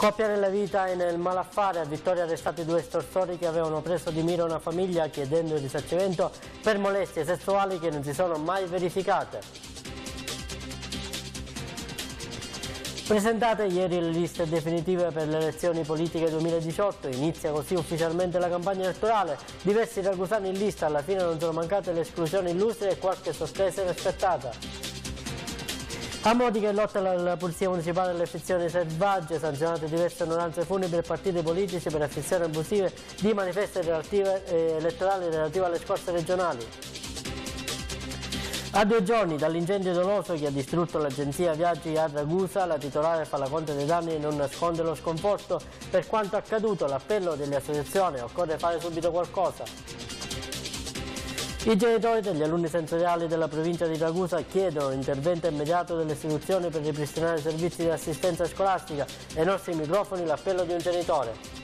Coppia nella vita e nel malaffare a Vittoria arrestati due estorsori che avevano preso di mira una famiglia chiedendo il risarcimento per molestie sessuali che non si sono mai verificate. Presentate ieri le liste definitive per le elezioni politiche 2018, inizia così ufficialmente la campagna elettorale, diversi ragusani in lista, alla fine non sono mancate le esclusioni illustre e qualche sospesa inaspettata. A Modi che lotta la Polizia Municipale alle sezioni selvagge, sanzionate diverse onoranze funebri e partiti politici per affezioni abusive di manifesti relative, eh, elettorali relative alle scorse regionali. A due giorni dall'incendio doloso che ha distrutto l'agenzia Viaggi a Ragusa, la titolare fa la conta dei danni e non nasconde lo sconforto. Per quanto accaduto, l'appello delle associazioni, occorre fare subito qualcosa. I genitori degli alunni sensoriali della provincia di Ragusa chiedono intervento immediato delle istituzioni per ripristinare i servizi di assistenza scolastica e ai nostri microfoni l'appello di un genitore.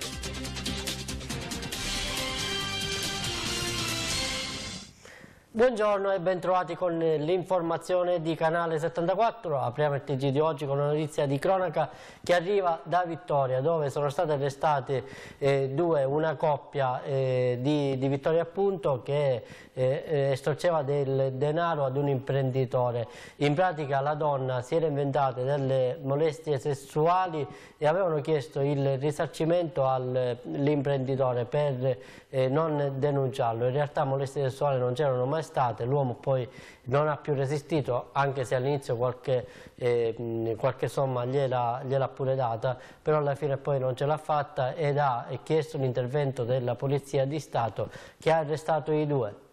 Buongiorno e bentrovati con l'informazione di Canale 74. Apriamo il TG di oggi con una notizia di cronaca che arriva da Vittoria, dove sono state arrestate eh, due, una coppia eh, di, di, Vittoria appunto che eh, eh, estorceva del denaro ad un imprenditore. In pratica la donna si era inventata delle molestie sessuali e avevano chiesto il risarcimento all'imprenditore eh, per eh, non denunciarlo. In realtà molestie sessuali non c'erano mai state, l'uomo poi non ha più resistito, anche se all'inizio qualche, eh, qualche, somma gliel'ha pure data, però alla fine poi non ce l'ha fatta ed ha chiesto l'intervento della Polizia di Stato che ha arrestato i due.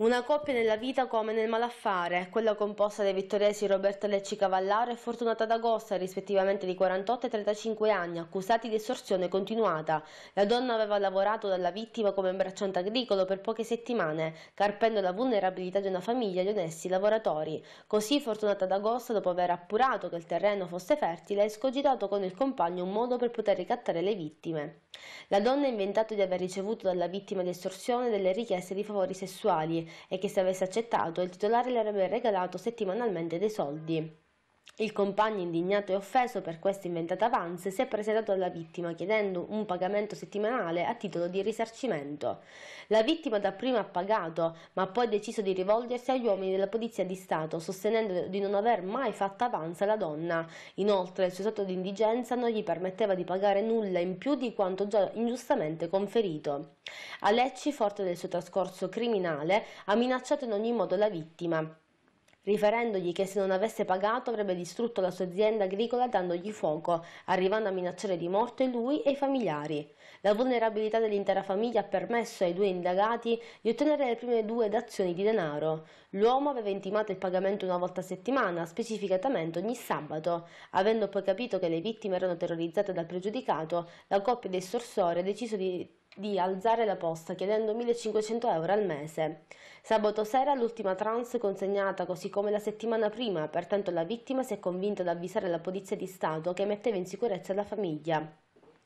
Una coppia nella vita come nel malaffare, quella composta dai vittoresi Roberto Lecci Cavallaro e Fortunata D'Agosta, rispettivamente di 48 e 35 anni, accusati di estorsione continuata. La donna aveva lavorato dalla vittima come bracciante agricolo per poche settimane, carpendo la vulnerabilità di una famiglia di onesti lavoratori. Così Fortunata D'Agosta, dopo aver appurato che il terreno fosse fertile, ha escogitato con il compagno un modo per poter ricattare le vittime. La donna ha inventato di aver ricevuto dalla vittima di estorsione delle richieste di favori sessuali e che se avesse accettato il titolare le avrebbe regalato settimanalmente dei soldi. Il compagno, indignato e offeso per questa inventata avanze, si è presentato alla vittima chiedendo un pagamento settimanale a titolo di risarcimento. La vittima dapprima ha pagato, ma poi ha deciso di rivolgersi agli uomini della Polizia di Stato, sostenendo di non aver mai fatto avanza alla donna. Inoltre, il suo stato di indigenza non gli permetteva di pagare nulla in più di quanto già ingiustamente conferito. Alecci, forte del suo trascorso criminale, ha minacciato in ogni modo la vittima riferendogli che se non avesse pagato avrebbe distrutto la sua azienda agricola dandogli fuoco, arrivando a minacciare di morte lui e i familiari. La vulnerabilità dell'intera famiglia ha permesso ai due indagati di ottenere le prime due dazioni di denaro. L'uomo aveva intimato il pagamento una volta a settimana, specificatamente ogni sabato. Avendo poi capito che le vittime erano terrorizzate dal pregiudicato, la coppia di estorsori ha deciso di di alzare la posta chiedendo 1500 euro al mese. Sabato sera l'ultima trans consegnata così come la settimana prima, pertanto la vittima si è convinta ad avvisare la Polizia di Stato che metteva in sicurezza la famiglia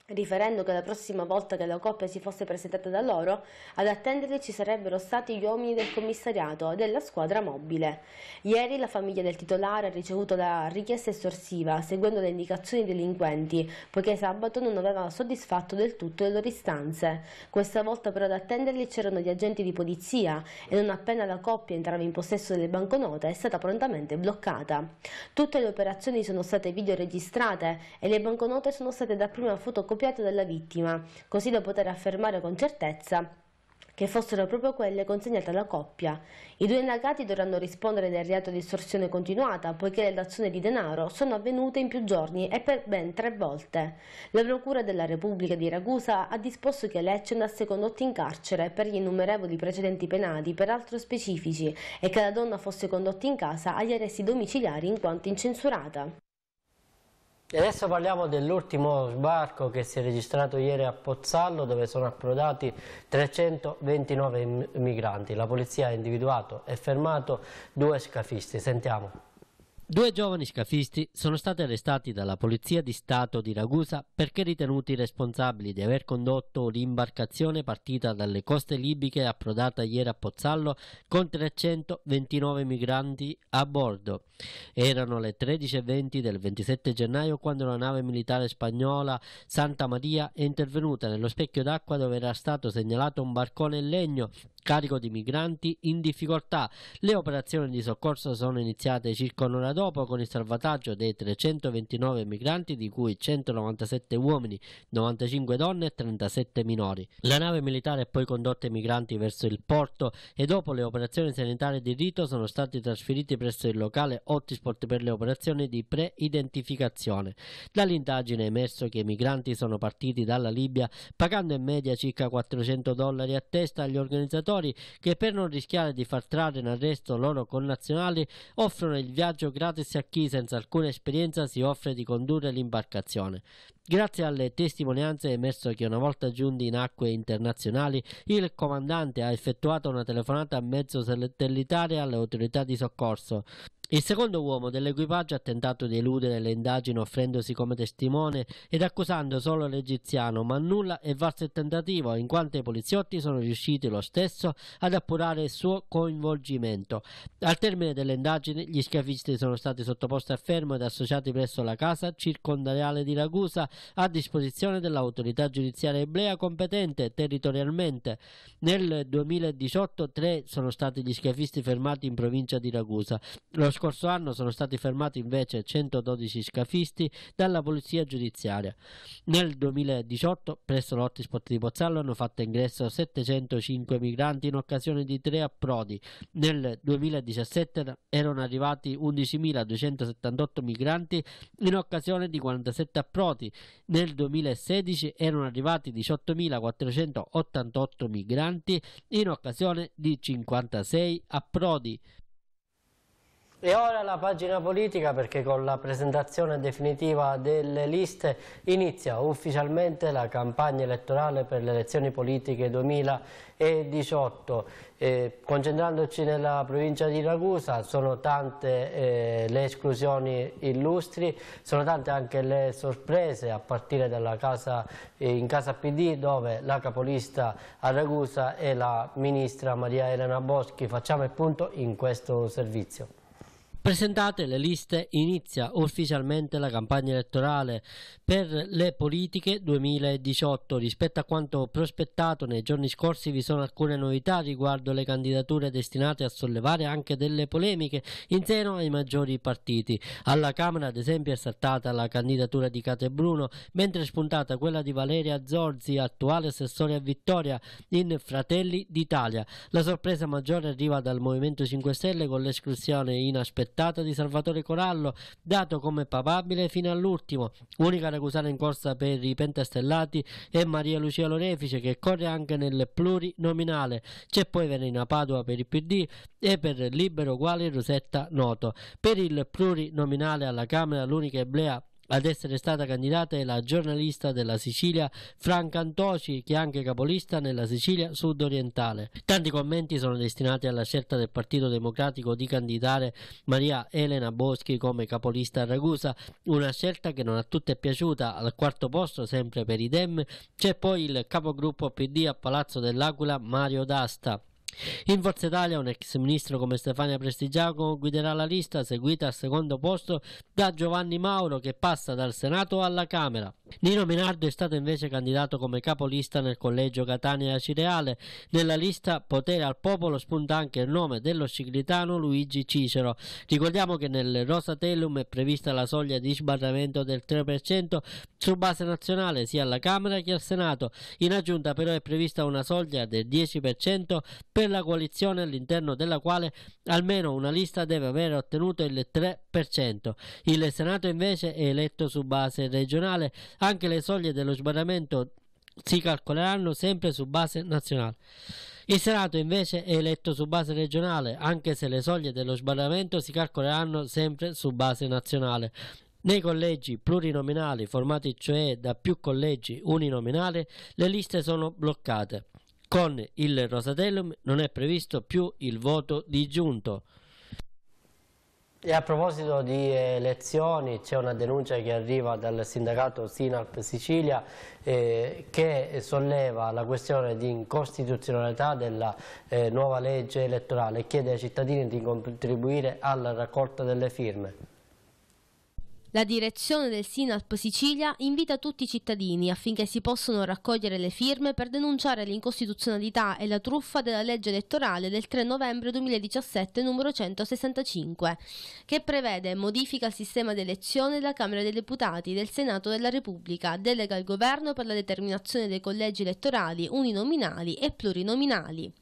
riferendo che la prossima volta che la coppia si fosse presentata da loro, ad attenderli ci sarebbero stati gli uomini del commissariato e della squadra mobile. Ieri la famiglia del titolare ha ricevuto la richiesta estorsiva, seguendo le indicazioni dei delinquenti, poiché sabato non aveva soddisfatto del tutto le loro istanze. Questa volta però ad attenderli c'erano gli agenti di polizia e non appena la coppia entrava in possesso delle banconote è stata prontamente bloccata. Tutte le operazioni sono state videoregistrate e le banconote sono state dapprima fotocopiate appropriato dalla vittima, così da poter affermare con certezza che fossero proprio quelle consegnate alla coppia. I due indagati dovranno rispondere del reato di estorsione continuata, poiché le dazioni di denaro sono avvenute in più giorni e per ben tre volte. La Procura della Repubblica di Ragusa ha disposto che Lecce andasse condotta in carcere per gli innumerevoli precedenti penali, peraltro specifici, e che la donna fosse condotta in casa agli arresti domiciliari in quanto incensurata. E adesso parliamo dell'ultimo sbarco che si è registrato ieri a Pozzallo dove sono approdati 329 migranti. La polizia ha individuato e fermato due scafisti. Sentiamo. Due giovani scafisti sono stati arrestati dalla Polizia di Stato di Ragusa perché ritenuti responsabili di aver condotto l'imbarcazione partita dalle coste libiche approdata ieri a Pozzallo con 329 migranti a bordo. Erano le 13.20 del 27 gennaio quando la nave militare spagnola Santa Maria è intervenuta nello specchio d'acqua dove era stato segnalato un barcone in legno carico di migranti in difficoltà. Le operazioni di soccorso sono iniziate circa un'ora dopo dopo con il salvataggio dei 329 migranti di cui 197 uomini, 95 donne e 37 minori. La nave militare ha poi condotto i migranti verso il porto e dopo le operazioni sanitarie di rito sono stati trasferiti presso il locale hotspot per le operazioni di pre-identificazione. Dall'indagine è emerso che i migranti sono partiti dalla Libia pagando in media circa 400 dollari a testa agli organizzatori che per non rischiare di far trarre in arresto loro connazionali offrono il viaggio gratuito gratis a chi senza alcuna esperienza si offre di condurre l'imbarcazione. Grazie alle testimonianze è emerso che una volta giunti in acque internazionali il comandante ha effettuato una telefonata a mezzo satellitare alle autorità di soccorso il secondo uomo dell'equipaggio ha tentato di eludere le indagini offrendosi come testimone ed accusando solo l'egiziano, ma nulla è valso il tentativo in quanto i poliziotti sono riusciti lo stesso ad appurare il suo coinvolgimento. Al termine delle indagini gli schiavisti sono stati sottoposti a fermo ed associati presso la casa circondariale di Ragusa a disposizione dell'autorità giudiziaria eblea competente territorialmente. Nel 2018 tre sono stati gli schiavisti fermati in provincia di Ragusa. Lo scorso anno sono stati fermati invece 112 scafisti dalla polizia giudiziaria. Nel 2018 presso l'hotspot di Pozzallo hanno fatto ingresso 705 migranti in occasione di tre approdi. Nel 2017 erano arrivati 11.278 migranti in occasione di 47 approdi. Nel 2016 erano arrivati 18.488 migranti in occasione di 56 approdi. E ora la pagina politica perché con la presentazione definitiva delle liste inizia ufficialmente la campagna elettorale per le elezioni politiche 2018. Eh, concentrandoci nella provincia di Ragusa sono tante eh, le esclusioni illustri, sono tante anche le sorprese a partire dalla casa, eh, in casa PD dove la capolista a Ragusa è la ministra Maria Elena Boschi. Facciamo il punto in questo servizio. Presentate le liste, inizia ufficialmente la campagna elettorale per le politiche 2018. Rispetto a quanto prospettato nei giorni scorsi vi sono alcune novità riguardo le candidature destinate a sollevare anche delle polemiche in seno ai maggiori partiti. Alla Camera ad esempio è saltata la candidatura di Cate Bruno, mentre è spuntata quella di Valeria Zorzi, attuale assessore a Vittoria in Fratelli d'Italia. La sorpresa maggiore arriva dal Movimento 5 Stelle con l'esclusione inaspettata portata di Salvatore Corallo, dato come papabile fino all'ultimo. Unica ragusana in corsa per i pentastellati è Maria Lucia Lorefice che corre anche nel plurinominale. C'è poi Verena Padova per il PD e per Libero Uguale Rosetta Noto. Per il plurinominale alla Camera l'unica eblea ad essere stata candidata è la giornalista della Sicilia Franca Antoci, che è anche capolista nella Sicilia sud-orientale. Tanti commenti sono destinati alla scelta del Partito Democratico di candidare Maria Elena Boschi come capolista a Ragusa, una scelta che non a tutti è piaciuta. Al quarto posto, sempre per i Dem, c'è poi il capogruppo PD a Palazzo dell'Aquila Mario D'Asta. In Forza Italia un ex ministro come Stefania Prestigiacomo guiderà la lista seguita al secondo posto da Giovanni Mauro che passa dal Senato alla Camera. Nino Minardo è stato invece candidato come capolista nel collegio Catania Cireale. Nella lista Potere al Popolo spunta anche il nome dello sicilitano Luigi Cicero. Ricordiamo che nel Rosatellum è prevista la soglia di sbarramento del 3% su base nazionale sia alla Camera che al Senato. In aggiunta però è prevista una soglia del 10% per per la coalizione all'interno della quale almeno una lista deve aver ottenuto il 3%. Il Senato invece è eletto su base regionale, anche le soglie dello sbarramento si calcoleranno sempre su base nazionale. Il Senato invece è eletto su base regionale, anche se le soglie dello sbarramento si calcoleranno sempre su base nazionale. Nei collegi plurinominali, formati cioè da più collegi uninominali, le liste sono bloccate. Con il Rosatellum non è previsto più il voto disgiunto. E a proposito di elezioni c'è una denuncia che arriva dal sindacato Sinalp Sicilia eh, che solleva la questione di incostituzionalità della eh, nuova legge elettorale e chiede ai cittadini di contribuire alla raccolta delle firme. La direzione del Sinalp Sicilia invita tutti i cittadini affinché si possano raccogliere le firme per denunciare l'incostituzionalità e la truffa della legge elettorale del 3 novembre 2017 numero 165, che prevede modifica al sistema di elezione della Camera dei Deputati, del Senato della Repubblica, delega al Governo per la determinazione dei collegi elettorali uninominali e plurinominali.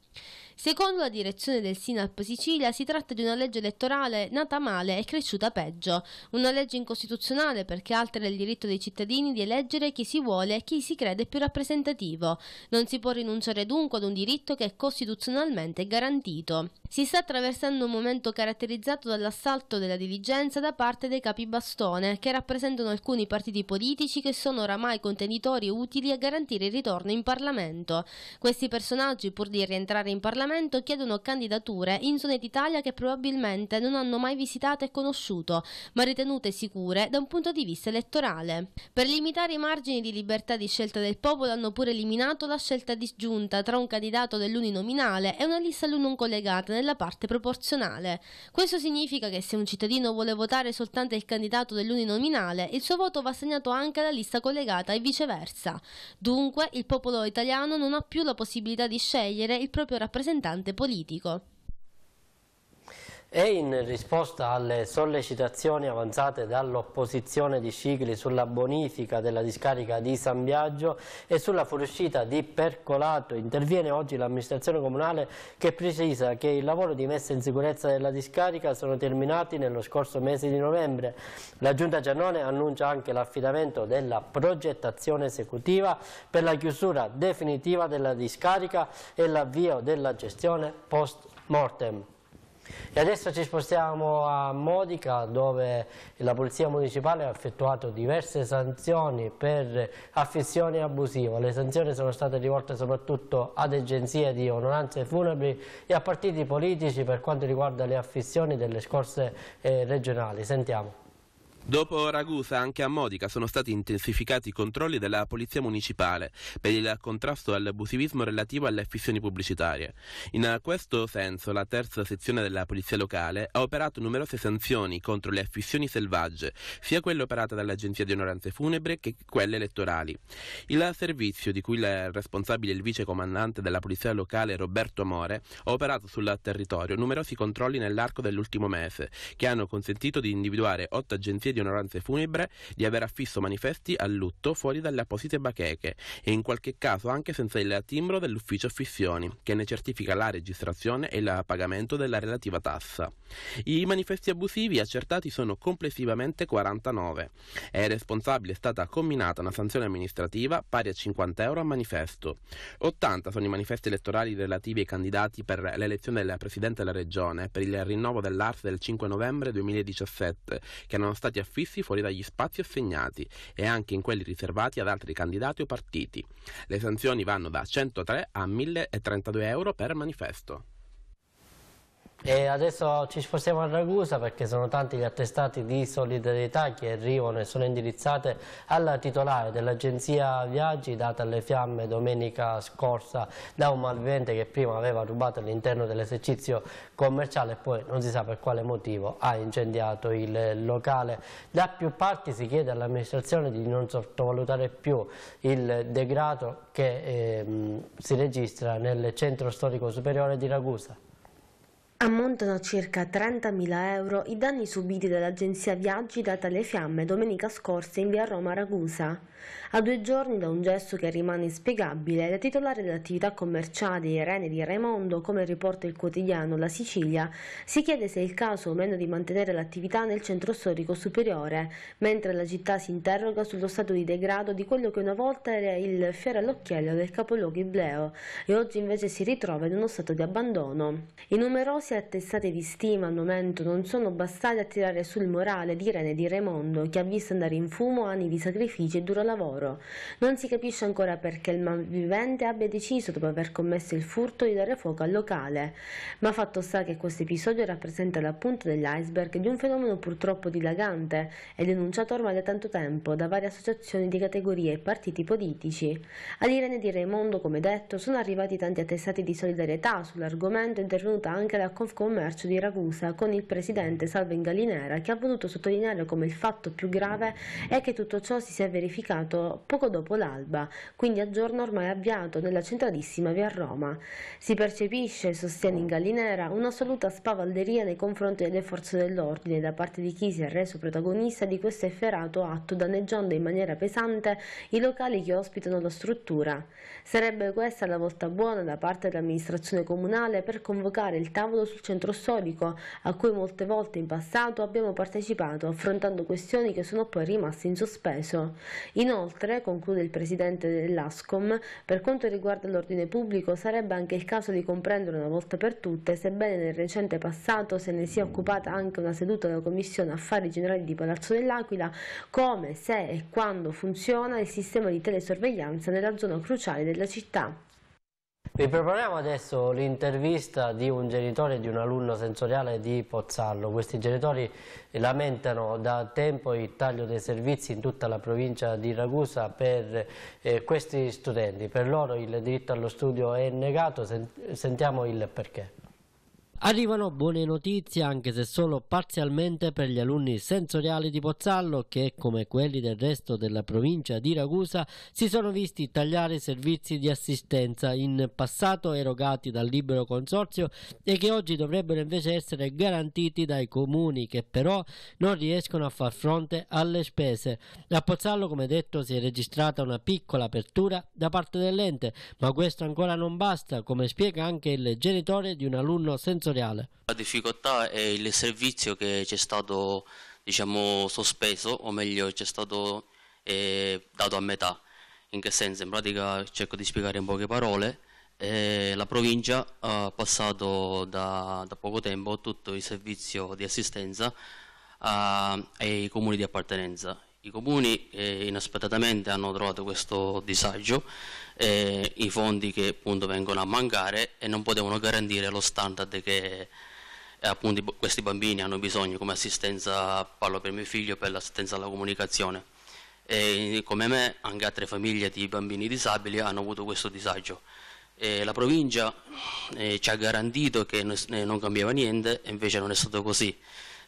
Secondo la direzione del Sinap Sicilia si tratta di una legge elettorale nata male e cresciuta peggio, una legge incostituzionale perché altera il diritto dei cittadini di eleggere chi si vuole e chi si crede più rappresentativo. Non si può rinunciare dunque ad un diritto che è costituzionalmente garantito. Si sta attraversando un momento caratterizzato dall'assalto della diligenza da parte dei capi bastone, che rappresentano alcuni partiti politici che sono oramai contenitori utili a garantire il ritorno in Parlamento. Questi personaggi, pur di rientrare in Parlamento, chiedono candidature in zone d'Italia che probabilmente non hanno mai visitato e conosciuto, ma ritenute sicure da un punto di vista elettorale. Per limitare i margini di libertà di scelta del popolo hanno pure eliminato la scelta disgiunta tra un candidato dell'uninominale e una lista all'uno collegata nella parte proporzionale. Questo significa che se un cittadino vuole votare soltanto il candidato dell'uninominale, il suo voto va segnato anche alla lista collegata e viceversa. Dunque, il popolo italiano non ha più la possibilità di scegliere il proprio rappresentante politico. E in risposta alle sollecitazioni avanzate dall'opposizione di Scicli sulla bonifica della discarica di San Biagio e sulla fuoriuscita di Percolato, interviene oggi l'amministrazione comunale che precisa che il lavoro di messa in sicurezza della discarica sono terminati nello scorso mese di novembre. La Giunta Giannone annuncia anche l'affidamento della progettazione esecutiva per la chiusura definitiva della discarica e l'avvio della gestione post mortem. E adesso ci spostiamo a Modica dove la Polizia Municipale ha effettuato diverse sanzioni per affissione abusiva. Le sanzioni sono state rivolte soprattutto ad agenzie di onoranze funebri e a partiti politici per quanto riguarda le affissioni delle scorse eh, regionali. Sentiamo. Dopo Ragusa, anche a Modica sono stati intensificati i controlli della Polizia Municipale per il contrasto all'abusivismo relativo alle affissioni pubblicitarie. In questo senso, la terza sezione della Polizia Locale ha operato numerose sanzioni contro le affissioni selvagge, sia quelle operate dall'Agenzia di Onoranze Funebre che quelle elettorali. Il servizio, di cui è responsabile il vice comandante della Polizia Locale Roberto Amore, ha operato sul territorio numerosi controlli nell'arco dell'ultimo mese, che hanno consentito di individuare otto agenzie di onoranze funebre, di aver affisso manifesti a lutto fuori dalle apposite bacheche e in qualche caso anche senza il timbro dell'ufficio affissioni, che ne certifica la registrazione e il pagamento della relativa tassa. I manifesti abusivi accertati sono complessivamente 49 e ai responsabili è stata comminata una sanzione amministrativa pari a 50 euro a manifesto. 80 sono i manifesti elettorali relativi ai candidati per l'elezione del Presidente della Regione per il rinnovo dell'ARS del 5 novembre 2017, che erano stati affissi fuori dagli spazi assegnati e anche in quelli riservati ad altri candidati o partiti. Le sanzioni vanno da 103 a 1032 euro per manifesto. E adesso ci spostiamo a Ragusa perché sono tanti gli attestati di solidarietà che arrivano e sono indirizzate alla titolare dell'agenzia Viaggi data alle fiamme domenica scorsa da un malvivente che prima aveva rubato all'interno dell'esercizio commerciale e poi non si sa per quale motivo ha incendiato il locale. Da più parti si chiede all'amministrazione di non sottovalutare più il degrado che ehm, si registra nel centro storico superiore di Ragusa. Ammontano a circa 30.000 euro i danni subiti dall'agenzia Viaggi data alle fiamme domenica scorsa in via Roma Ragusa. A due giorni da un gesto che rimane inspiegabile, la titolare dell'attività commerciale Irene Di Raimondo, come riporta il quotidiano La Sicilia, si chiede se è il caso o meno di mantenere l'attività nel centro storico superiore, mentre la città si interroga sullo stato di degrado di quello che una volta era il fiore all'occhiello del capoluogo Ibleo e oggi invece si ritrova in uno stato di abbandono. I numerosi Applausi attestate di stima al momento non sono bastate a tirare sul morale di Irene di Raimondo, che ha visto andare in fumo anni di sacrifici e duro lavoro. Non si capisce ancora perché il malvivente abbia deciso, dopo aver commesso il furto, di dare fuoco al locale. Ma fatto sta che questo episodio rappresenta la punta dell'iceberg di un fenomeno purtroppo dilagante e denunciato ormai da tanto tempo da varie associazioni di categorie e partiti politici. All'Irene di Raimondo, come detto, sono arrivati tanti attestati di solidarietà sull'argomento intervenuta anche la Confcommercio di Ragusa con il presidente Salvo Galinera che ha voluto sottolineare come il fatto più grave è che tutto ciò si sia verificato poco dopo l'alba, quindi a giorno ormai avviato nella centralissima via Roma. Si percepisce, sostiene in Galinera, un'assoluta spavalderia nei confronti delle forze dell'ordine da parte di chi si è reso protagonista di questo efferato atto danneggiando in maniera pesante i locali che ospitano la struttura. Sarebbe questa la volta buona da parte dell'amministrazione comunale per convocare il tavolo sul centro storico, a cui molte volte in passato abbiamo partecipato, affrontando questioni che sono poi rimaste in sospeso. Inoltre, conclude il presidente dell'ASCOM, per quanto riguarda l'ordine pubblico sarebbe anche il caso di comprendere una volta per tutte, sebbene nel recente passato se ne sia occupata anche una seduta della Commissione Affari Generali di Palazzo dell'Aquila, come, se e quando funziona il sistema di telesorveglianza nella zona cruciale della città. Vi proponiamo adesso l'intervista di un genitore e di un alunno sensoriale di Pozzallo. Questi genitori lamentano da tempo il taglio dei servizi in tutta la provincia di Ragusa per eh, questi studenti. Per loro il diritto allo studio è negato, sentiamo il perché. Arrivano buone notizie anche se solo parzialmente per gli alunni sensoriali di Pozzallo che come quelli del resto della provincia di Ragusa si sono visti tagliare i servizi di assistenza in passato erogati dal libero consorzio e che oggi dovrebbero invece essere garantiti dai comuni che però non riescono a far fronte alle spese. A Pozzallo come detto si è registrata una piccola apertura da parte dell'ente ma questo ancora non basta come spiega anche il genitore di un alunno sensoriale sensoriale. La difficoltà è il servizio che c'è stato diciamo, sospeso, o meglio c'è stato eh, dato a metà. In che senso? In pratica cerco di spiegare in poche parole. Eh, la provincia ha passato da, da, poco tempo tutto il servizio di assistenza a, ai comuni di appartenenza i comuni eh, inaspettatamente hanno trovato questo disagio, eh, i fondi che appunto vengono a mancare e non potevano garantire lo standard che eh, appunto questi bambini hanno bisogno come assistenza, parlo per mio figlio, per l'assistenza alla comunicazione. E, come me anche altre famiglie di bambini disabili hanno avuto questo disagio. E la provincia eh, ci ha garantito che eh, non cambiava niente e invece non è stato così.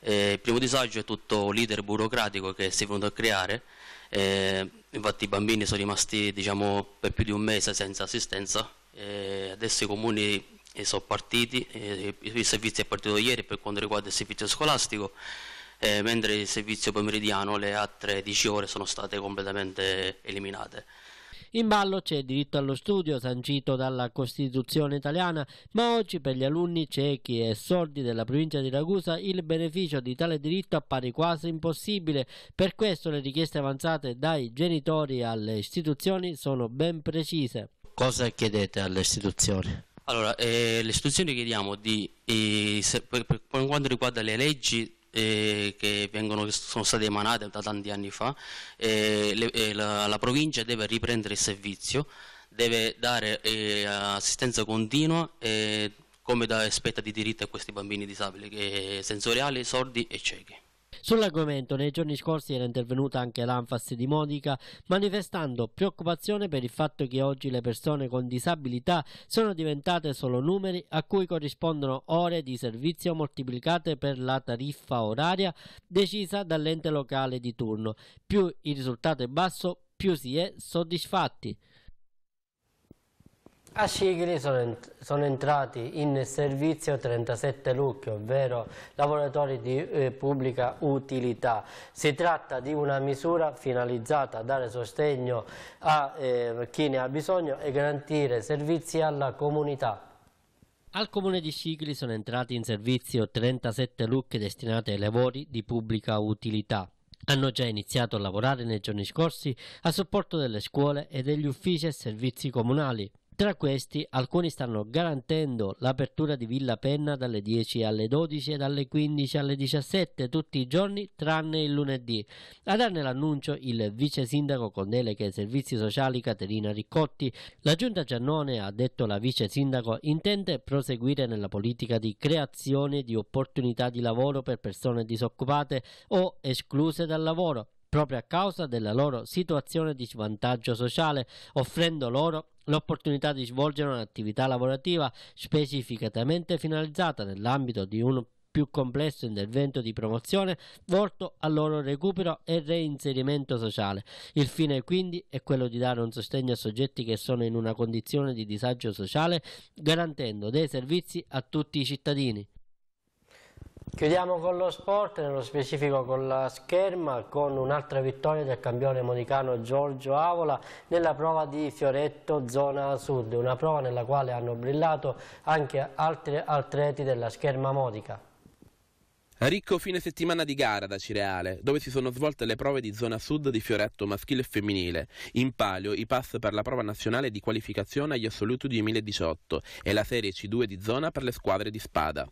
Eh, il primo disagio è tutto l'iter burocratico che si è venuto a creare, eh, infatti i bambini sono rimasti diciamo, per più di un mese senza assistenza, eh, adesso i comuni eh, sono partiti, eh, il servizio è partito ieri per quanto riguarda il servizio scolastico, eh, mentre il servizio pomeridiano le altre 10 ore sono state completamente eliminate. In ballo c'è il diritto allo studio sancito dalla Costituzione italiana, ma oggi per gli alunni ciechi e sordi della provincia di Ragusa il beneficio di tale diritto appare quasi impossibile. Per questo le richieste avanzate dai genitori alle istituzioni sono ben precise. Cosa chiedete alle istituzioni? Allora, eh, le istituzioni chiediamo di, eh, per, per, per quanto riguarda le leggi eh, che, vengono, sono state emanate da tanti anni fa, eh, le, la, la, provincia deve riprendere il servizio, deve dare eh, assistenza continua come da, spetta di diritto a questi bambini disabili, sensoriali, sordi e ciechi. Sull'argomento nei giorni scorsi era intervenuta anche l'Anfas di Modica manifestando preoccupazione per il fatto che oggi le persone con disabilità sono diventate solo numeri a cui corrispondono ore di servizio moltiplicate per la tariffa oraria decisa dall'ente locale di turno. Più il risultato è basso, più si è soddisfatti. A ah, Scicli sono, sono, entrati in servizio 37 lucchi, ovvero lavoratori di eh, pubblica utilità. Si tratta di una misura finalizzata a dare sostegno a eh, chi ne ha bisogno e garantire servizi alla comunità. Al comune di Scicli sono entrati in servizio 37 lucche destinate ai lavori di pubblica utilità. Hanno già iniziato a lavorare nei giorni scorsi a supporto delle scuole e degli uffici e servizi comunali. Tra questi alcuni stanno garantendo l'apertura di Villa Penna dalle 10 alle 12 e dalle 15 alle 17 tutti i giorni tranne il lunedì. A darne l'annuncio il vice sindaco con delega ai servizi sociali Caterina Riccotti. La giunta Giannone, ha detto la vice sindaco, intende proseguire nella politica di creazione di opportunità di lavoro per persone disoccupate o escluse dal lavoro proprio a causa della loro situazione di svantaggio sociale, offrendo loro l'opportunità di svolgere un'attività lavorativa specificatamente finalizzata nell'ambito di un più complesso intervento di promozione volto al loro recupero e reinserimento sociale. Il fine quindi è quello di dare un sostegno a soggetti che sono in una condizione di disagio sociale garantendo dei servizi a tutti i cittadini. Chiudiamo con lo sport, nello specifico con la scherma, con un'altra vittoria del campione monicano Giorgio Avola nella prova di Fioretto Zona Sud, una prova nella quale hanno brillato anche altri atleti della scherma modica. Ricco fine settimana di gara da Cireale, dove si sono svolte le prove di zona sud di fioretto maschile e femminile. In palio i pass per la prova nazionale di qualificazione agli assoluti 2018 e la serie C2 di zona per le squadre di spada.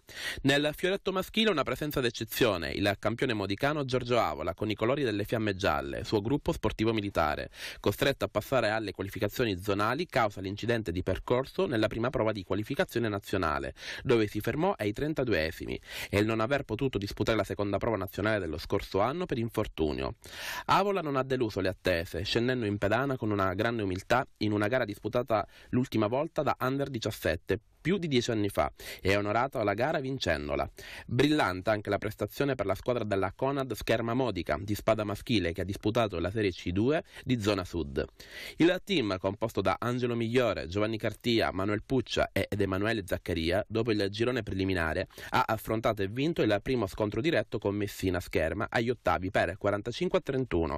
Nel fioretto maschile una presenza d'eccezione, il campione modicano Giorgio Avola con i colori delle fiamme gialle, suo gruppo sportivo militare, costretto a passare alle qualificazioni zonali causa l'incidente di percorso nella prima prova di qualificazione nazionale, dove si fermò ai 32esimi e il non aver potuto disputare la seconda prova nazionale dello scorso anno per infortunio. Avola non ha deluso le attese, scendendo in pedana con una grande umiltà in una gara disputata l'ultima volta da Under 17, più di dieci anni fa e è onorato alla gara vincendola. Brillante anche la prestazione per la squadra della Conad Scherma Modica di spada maschile che ha disputato la Serie C2 di zona sud. Il team, composto da Angelo Migliore, Giovanni Cartia, Manuel Puccia ed Emanuele Zaccaria, dopo il girone preliminare, ha affrontato e vinto il primo scontro diretto con Messina Scherma agli ottavi per 45-31.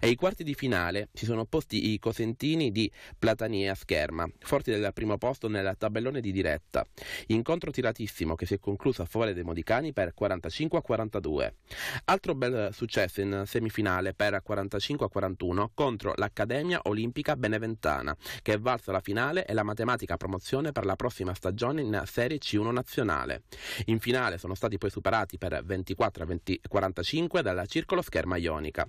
Ai quarti di finale si sono opposti i Cosentini di Platania Scherma, forti del primo posto nel tabellone di diretta. Incontro tiratissimo che si è concluso a favore dei modicani per 45 a 42. Altro bel successo in semifinale per 45 a 41 contro l'Accademia Olimpica Beneventana, che è valsa la finale e la matematica promozione per la prossima stagione in Serie C1 nazionale. In finale sono stati poi superati per 24 a 45 dalla Circolo Scherma Ionica.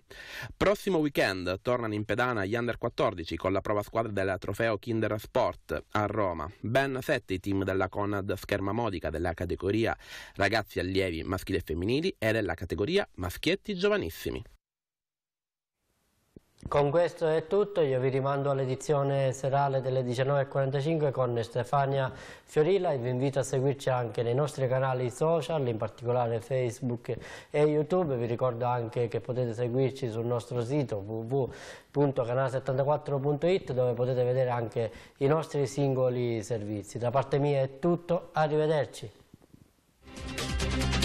Prossimo weekend tornano in pedana gli Under 14 con la prova squadra del trofeo Kinder Sport a Roma. Ben 7 sette team della Conad Scherma Modica della categoria ragazzi allievi maschili e femminili e della categoria maschietti giovanissimi. Con questo è tutto, io vi rimando all'edizione serale delle 19.45 con Stefania Fiorila e vi invito a seguirci anche nei nostri canali social, in particolare Facebook e YouTube. Vi ricordo anche che potete seguirci sul nostro sito www.canale74.it dove potete vedere anche i nostri singoli servizi. Da parte mia è tutto, arrivederci.